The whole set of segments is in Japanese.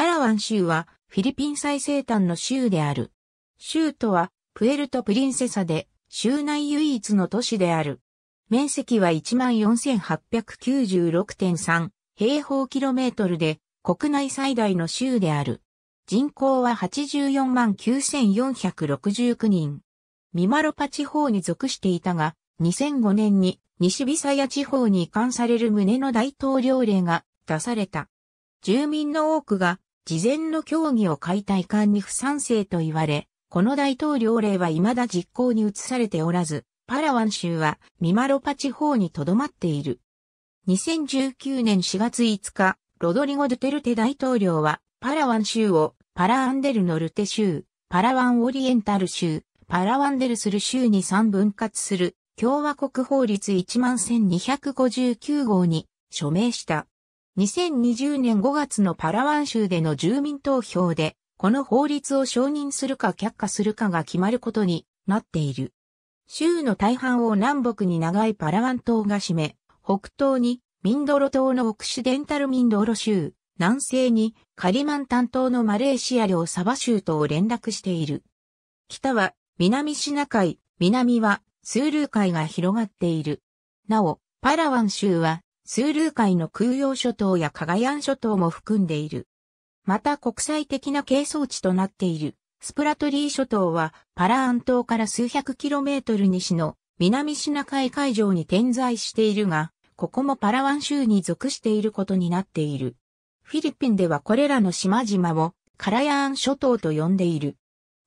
パラワン州はフィリピン最西端の州である。州都はプエルトプリンセサで州内唯一の都市である。面積は14,896.3平方キロメートルで国内最大の州である。人口は84万9469人。ミマロパ地方に属していたが、2005年に西ビサヤ地方に移管される旨の大統領令が出された。住民の多くが事前の協議を解体官に不賛成と言われ、この大統領令は未だ実行に移されておらず、パラワン州はミマロパ地方に留まっている。2019年4月5日、ロドリゴ・ドゥテルテ大統領は、パラワン州をパラアンデルノルテ州、パラワンオリエンタル州、パラワンデルスル州に3分割する共和国法律111259号に署名した。2020年5月のパラワン州での住民投票で、この法律を承認するか却下するかが決まることになっている。州の大半を南北に長いパラワン島が占め、北東にミンドロ島のオクシデンタルミンドロ州、南西にカリマン担当のマレーシア領サバ州とを連絡している。北は南シナ海、南はスールー海が広がっている。なお、パラワン州はスールー海の空洋諸島やカガヤン諸島も含んでいる。また国際的な係争地となっているスプラトリー諸島はパラアン島から数百キロメートル西の南シナ海海上に点在しているが、ここもパラワン州に属していることになっている。フィリピンではこれらの島々をカラヤーン諸島と呼んでいる。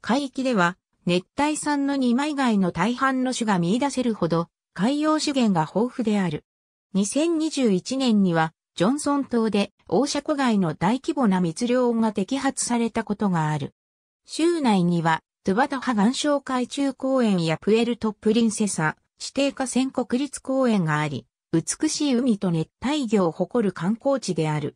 海域では熱帯産の二枚貝の大半の種が見出せるほど海洋資源が豊富である。2021年には、ジョンソン島で、王爵街の大規模な密漁が摘発されたことがある。州内には、トゥバタハ岩礁海中公園やプエルトプリンセサ、指定河川国立公園があり、美しい海と熱帯魚を誇る観光地である。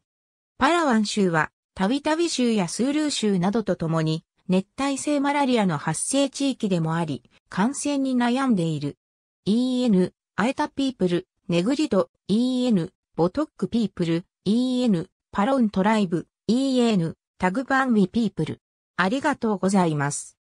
パラワン州は、たびたび州やスールー州などとともに、熱帯性マラリアの発生地域でもあり、感染に悩んでいる。EN、アエタピープル、ネグリド、EN、ボトックピープル、EN、パロントライブ、EN、タグバンウィピープル。ありがとうございます。